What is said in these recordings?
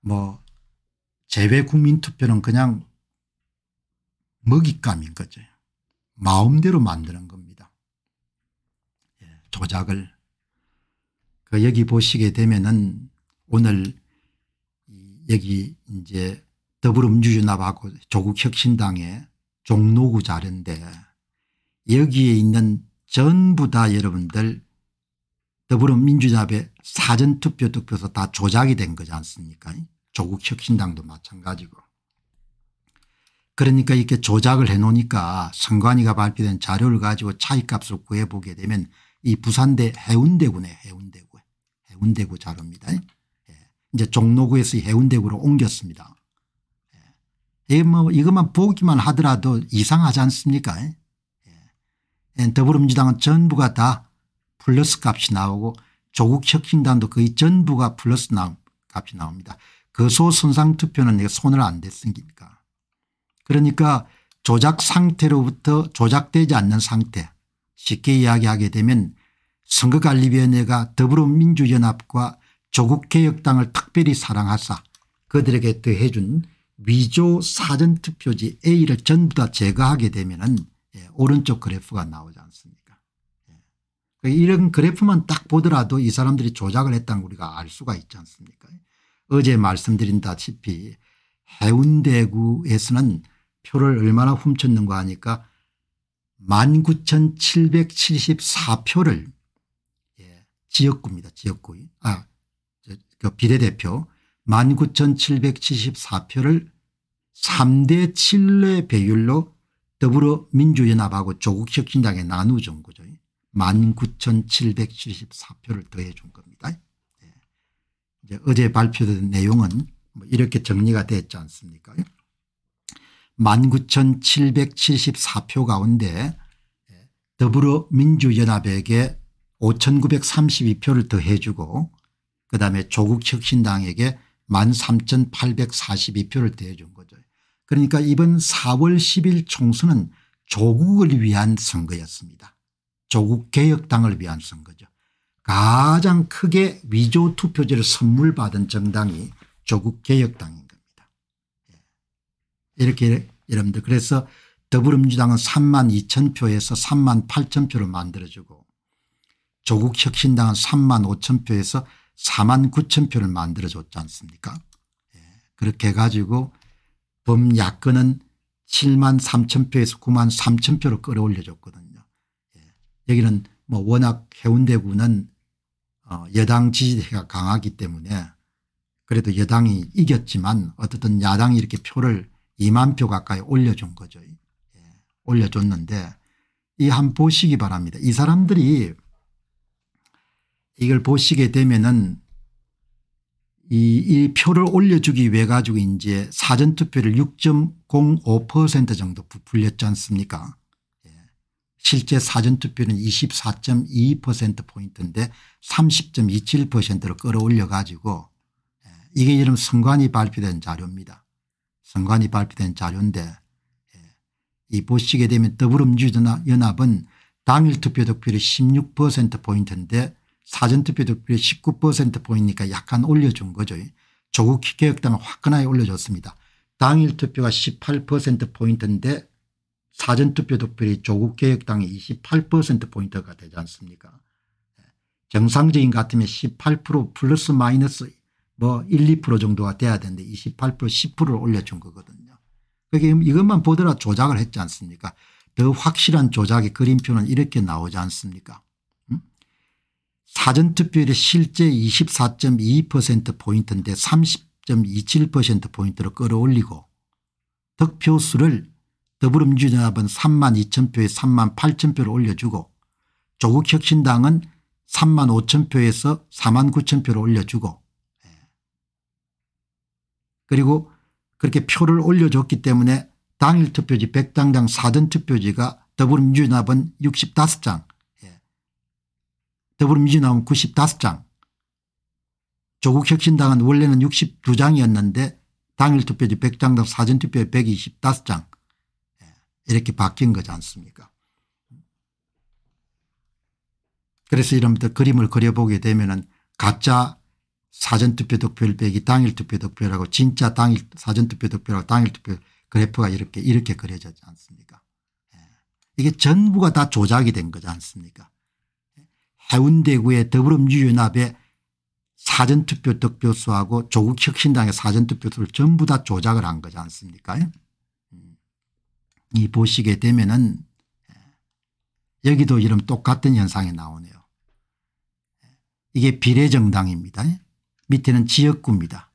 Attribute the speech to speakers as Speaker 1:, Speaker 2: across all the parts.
Speaker 1: 뭐 재외 국민 투표는 그냥 먹잇감인 거죠. 마음대로 만드는 겁니다. 예, 조작을. 그 여기 보시게 되면은 오늘 여기 이제 더불어민주연합하고 조국혁신당의 종로구 자료인데 여기에 있는 전부 다 여러분들 더불어민주당의 사전투표 득표서 다 조작이 된 거지 않습니까 조국 혁신당도 마찬가지고 그러니까 이렇게 조작을 해놓으니까 선관위가 발표된 자료를 가지고 차이값을 구해보게 되면 이 부산대 해운대구네 해운대구 해운대구 자료입니다. 예. 이제 종로구에서 해운대구로 옮겼습니다. 예. 뭐 이것만 보기만 하더라도 이상하지 않습니까 예. 더불어민주당은 전부가 다 플러스 값이 나오고 조국 혁신당도 거의 전부가 플러스 나, 값이 나옵니다. 거소 그 선상투표는 손을 안 댔으니까. 그러니까 조작 상태로부터 조작되지 않는 상태 쉽게 이야기하게 되면 선거관리위원회가 더불어민주연합과 조국개혁당을 특별히 사랑하사 그들에게 더해준 위조 사전투표지 A를 전부 다 제거하게 되면 은 예, 오른쪽 그래프가 나오지 않습니까 그 이런 그래프만 딱 보더라도 이 사람들이 조작을 했다는 걸 우리가 알 수가 있지 않습니까 어제 말씀드린다시피 해운대구에서는 표를 얼마나 훔쳤는가 하니까 19,774표를 예, 지역구입니다. 지역구. 아, 그 비례대표 19,774표를 3대 7례 배율로 더불어민주연합하고 조국혁신당에 나누어준 거죠. 19,774표를 더해 준 겁니다. 네. 이제 어제 발표된 내용은 뭐 이렇게 정리가 됐지 않습니까 19,774표 가운데 예, 더불어민주연합에게 5,932표를 더해 주고 그다음에 조국혁신당에게 13,842표를 더해 준 거죠. 그러니까 이번 4월 10일 총선은 조국을 위한 선거였습니다. 조국개혁당을 위한 선거죠. 가장 크게 위조 투표지를 선물받은 정당이 조국개혁당인 겁니다. 예. 이렇게 여러분들 그래서 더불어민주당은 3만 2천 표에서 3만 8천 표를 만들어주고 조국혁신당은 3만 5천 표에서 4만 9천 표를 만들어줬지 않습니까 예. 그렇게 해가지고 범야권은 7만 3천 표에서 9만 3천 표로 끌어올려줬거든요. 여기는 뭐 워낙 해운대구는 어, 여당 지지대가 강하기 때문에 그래도 여당이 이겼지만 어쨌든 야당이 이렇게 표를 2만 표 가까이 올려준 거죠. 예. 올려줬는데 이 한 보시기 바랍니다. 이 사람들이 이걸 보시게 되면은 이, 이 표를 올려주기 위해 가지고 이제 사전투표를 6.05% 정도 부렸지 않습니까 실제 사전투표는 24.2%포인트인데 30.27%로 끌어올려 가지고 예, 이게 이름 선관위 발표된 자료입니다. 선관위 발표된 자료인데 예, 이 보시게 되면 더불어민주연합은 당일 투표 득표율이 16%포인트인데 사전투표 득표율이 19%포인트니까 약간 올려준 거죠. 조국 개혁당을 화끈하게 올려줬습니다. 당일 투표가 18%포인트인데 사전투표 득표율이 조국개혁당의 28%포인트가 되지 않습니까 예. 정상적인 같으면 18% 플러스 마이너스 뭐 1, 2% 정도가 돼야 되는데 28% 10%를 올려준 거거든요. 그게 이것만 보더라 조작을 했지 않습니까 더 확실한 조작의 그림표는 이렇게 나오지 않습니까 음? 사전투표율이 실제 24.2%포인트인데 30.27%포인트로 끌어올리고 득표수를 더불어민주연합은 3만 2천 표에 3만 8천 표를 올려주고 조국혁신당은 3만 5천 표에서 4만 9천 표를 올려주고 예. 그리고 그렇게 표를 올려줬기 때문에 당일 투표지 1 0 0당당 사전 투표지가 더불어민주연합은 65장 예. 더불어민주연합은 95장 조국혁신당은 원래는 62장이었는데 당일 투표지 1 0 0장당 사전 투표에 125장 이렇게 바뀐 거지 않습니까 그래서 이름부 그림을 그려보게 되면 은 가짜 사전투표 득표율 빼기 당일 투표 득표라고 진짜 당일 사전투표 득표라고 당일 투표 그래프가 이렇게 이렇게 그려졌지 않습니까 예. 이게 전부가 다 조작이 된 거지 않습니까 해운대구의 더불어민주연합의 사전투표 득표수하고 조국혁신당의 사전투표수를 전부 다 조작을 한 거지 않습니까 예? 이 보시게 되면은 예, 여기도 이런 똑같은 현상이 나오네요. 예, 이게 비례정당입니다. 예, 밑에는 지역구입니다.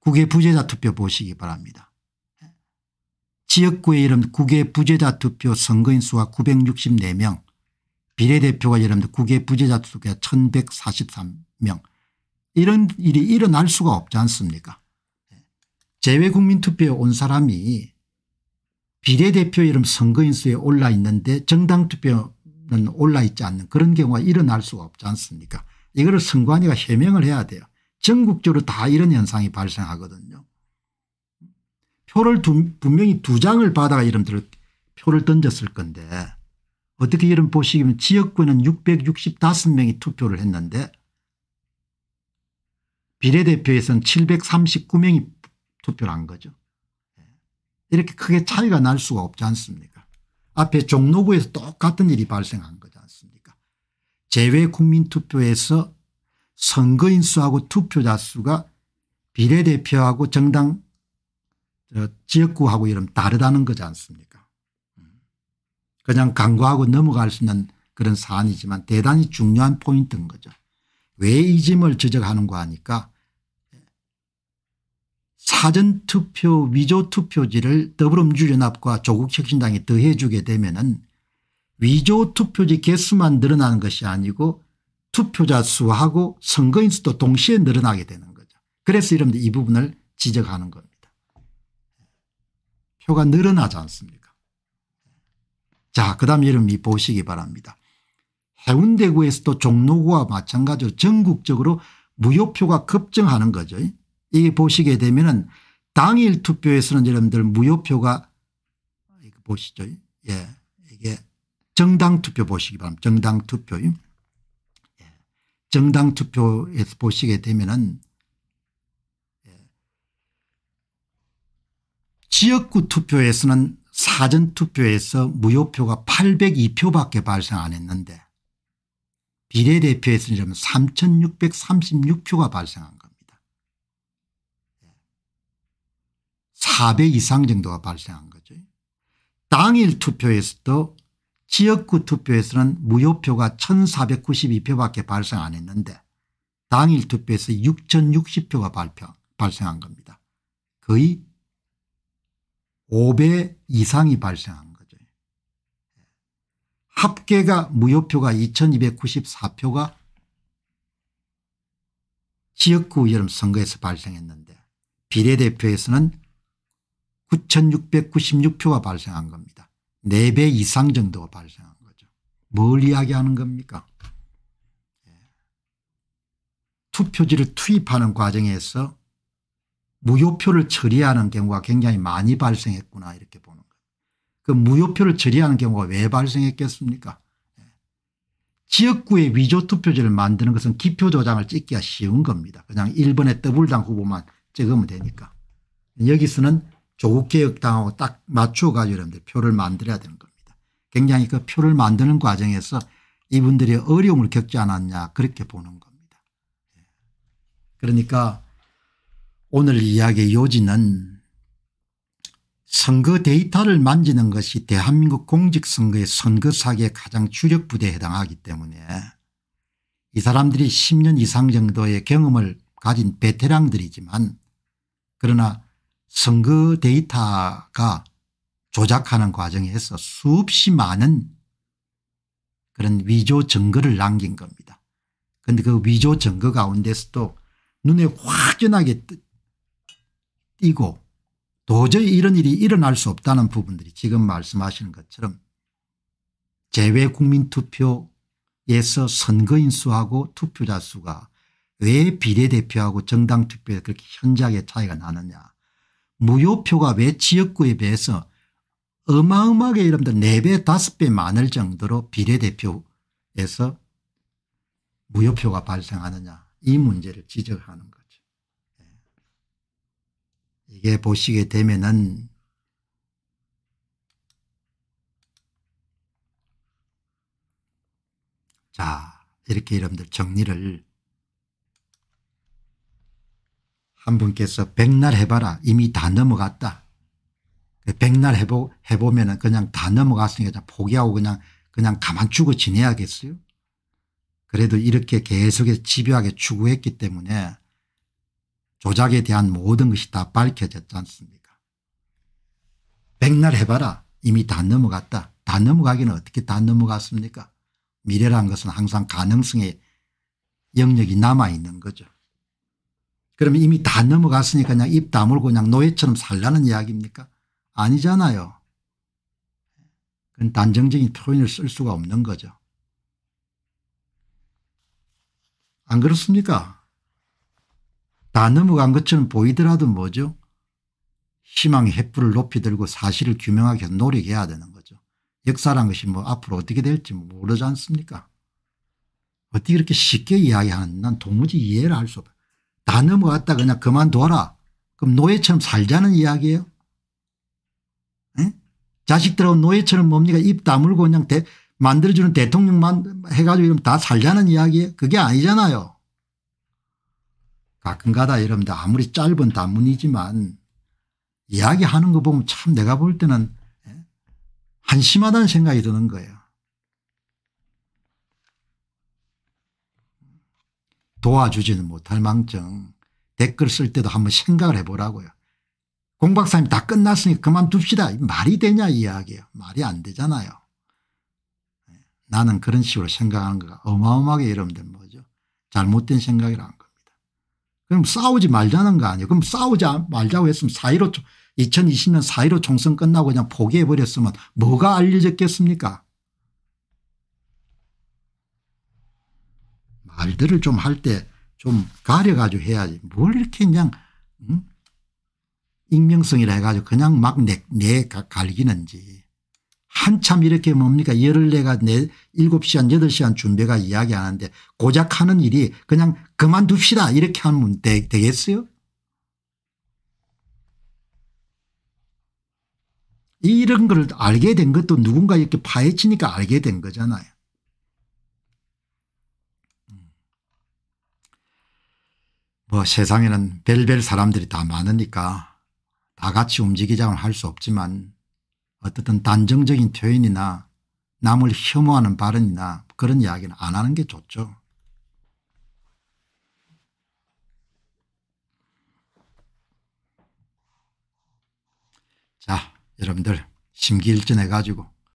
Speaker 1: 국외 부재자 투표 보시기 바랍니다. 지역구에 이름 국외 부재자 투표 선거인 수가 964명 비례대표가 여러분들 국외 부재자 수가 1143명 이런 일이 일어날 수가 없지 않습니까 재외국민투표에 온 사람이 비례대표 이름 선거인수에 올라 있는데 정당 투표는 올라 있지 않는 그런 경우가 일어날 수가 없지 않습니까 이거를 선관위가 해명을 해야 돼요. 전국적으로 다 이런 현상이 발생하거든요. 표를 두, 분명히 두 장을 받아가 이름 들 표를 던졌을 건데 어떻게 이런 보시기면 지역구에는 665명이 투표를 했는데 비례대표에서는 739명이 투표를 한 거죠. 이렇게 크게 차이가 날 수가 없지 않습니까 앞에 종로구에서 똑같은 일이 발생한 거지 않습니까 재외국민투표에서 선거인 수하고 투표자 수가 비례대표하고 정당 지역구하고 이름 다르다는 거지 않습니까 그냥 강구하고 넘어갈 수 있는 그런 사안이지만 대단히 중요한 포인트인 거죠. 왜이 점을 지적하는가 하니까 사전투표 위조투표지를 더불어민주연합과 조국혁신당이 더해주게 되면 위조투표지 개수만 늘어나는 것이 아니고 투표자 수하고 선거인 수도 동시에 늘어나게 되는 거죠. 그래서 여러분들이 부분을 지적하는 겁니다. 표가 늘어나지 않습니까 자 그다음 여러분이 보시기 바랍니다. 해운대구에서도 종로구와 마찬가지로 전국적으로 무효표가 급증하는 거죠. 이게 보시게 되면은 당일 투표에서는 여러분들 무효표가 보시죠. 예. 이게 정당 투표 보시기 바랍니다. 정당 투표. 예. 정당 투표에서 보시게 되면은 예. 지역구 투표에서는 사전 투표에서 무효표가 802표밖에 발생 안 했는데 비례대표에서는 3636표가 발생한 거. 4배 이상 정도가 발생한 거죠. 당일 투표에서도 지역구 투표에서는 무효표가 1492표밖에 발생 안 했는데 당일 투표에서 6060표가 발표, 발생한 겁니다. 거의 5배 이상이 발생한 거죠. 합계가 무효표가 2294표가 지역구 의원 선거에서 발생했는데 비례대표에서는 9,696표가 발생한 겁니다. 4배 이상 정도가 발생한 거죠. 뭘 이야기하는 겁니까? 예. 투표지를 투입하는 과정에서 무효표를 처리하는 경우가 굉장히 많이 발생했구나 이렇게 보는 거예요. 그 무효표를 처리하는 경우가 왜 발생했겠습니까? 예. 지역구의 위조 투표지를 만드는 것은 기표 도장을 찍기가 쉬운 겁니다. 그냥 1번에 더블당 후보만 찍으면 되니까. 여기서는 조국개혁당하고 딱 맞춰가지고 여러분들 표를 만들어야 되는 겁니다. 굉장히 그 표를 만드는 과정에서 이분들이 어려움을 겪지 않았냐 그렇게 보는 겁니다. 예. 그러니까 오늘 이야기의 요지는 선거 데이터를 만지는 것이 대한민국 공직선거의 선거사기의 가장 주력 부대에 해당하기 때문에 이 사람들이 10년 이상 정도의 경험을 가진 베테랑들이지만 그러나 선거 데이터가 조작하는 과정에서 수없이 많은 그런 위조 증거를 남긴 겁니다. 그런데 그 위조 증거 가운데서도 눈에 확연하게 띄고 도저히 이런 일이 일어날 수 없다는 부분들이 지금 말씀하시는 것처럼 제외 국민투표에서 선거인 수하고 투표자 수가 왜 비례대표하고 정당 투표에 그렇게 현저하게 차이가 나느냐 무효표가 왜 지역구에 비해서 어마어마하게 여러분들 4배 5배 많을 정도로 비례대표에서 무효표가 발생하느냐 이 문제를 지적하는 거죠. 예. 이게 보시게 되면은 자 이렇게 여러분들 정리를 한 분께서 백날 해봐라 이미 다 넘어갔다. 그 백날 해보, 해보면 은 그냥 다 넘어갔으니까 포기하고 그냥 그냥 가만 죽어 지내야겠어요. 그래도 이렇게 계속해서 집요하게 추구했기 때문에 조작에 대한 모든 것이 다 밝혀졌지 않습니까 백날 해봐라 이미 다 넘어갔다. 다 넘어가기는 어떻게 다 넘어갔습니까 미래란 것은 항상 가능성의 영역이 남아있는 거죠. 그러면 이미 다 넘어갔으니까 그냥 입 다물고 그냥 노예처럼 살라는 이야기입니까? 아니잖아요. 그건 단정적인 표현을 쓸 수가 없는 거죠. 안 그렇습니까? 다 넘어간 것처럼 보이더라도 뭐죠? 희망의 횃불을 높이 들고 사실을 규명하기 노력해야 되는 거죠. 역사란 것이 뭐 앞으로 어떻게 될지 뭐 모르지 않습니까? 어떻게 이렇게 쉽게 이야기하는난 도무지 이해를 할 수 없어요. 다 넘어갔다 그냥 그만둬라. 그럼 노예처럼 살자는 이야기예요. 자식들하고 노예처럼 뭡니까 입 다물고 그냥 대, 만들어주는 대통령만 해가지고 이러면 다 살자는 이야기예요. 그게 아니잖아요. 가끔가다 이러면 아무리 짧은 단문이지만 이야기하는 거 보면 참 내가 볼 때는 예? 한심하다는 생각이 드는 거예요. 도와주지는 못할 망정 댓글 쓸 때도 한번 생각을 해보라고요. 공 박사님 다 끝났으니까 그만둡시다. 말이 되냐 이야기예 말이 안 되잖아요. 예, 나는 그런 식으로 생각하는 거가 어마어마하게 이러면 뭐죠. 잘못된 생각이라는 겁니다. 그럼 싸우지 말자는 거 아니에요. 그럼 싸우지 말자고 했으면 4.15 2020년 4.15 총선 끝나고 그냥 포기해버렸으면 뭐가 알려졌겠습니까 말들을 좀 할 때 좀 가려가지고 해야지 뭘 이렇게 그냥 음? 익명성이라 해가지고 그냥 막내 내 갈기는지 한참 이렇게 뭡니까 열흘 내가 내일 시간 여 시간 준비가 이야기하는데 고작 하는 일이 그냥 그만둡시다 이렇게 하면 되, 되겠어요 이런 걸 알게 된 것도 누군가 이렇게 파헤치니까 알게 된 거잖아요. 뭐 세상에는 별별 사람들이 다 많으니까 다 같이 움직이자고 할 수 없지만 어떻든 단정적인 표현이나 남을 혐오하는 발언이나 그런 이야기는 안 하는 게 좋죠. 자 여러분들 심기일전 해가지고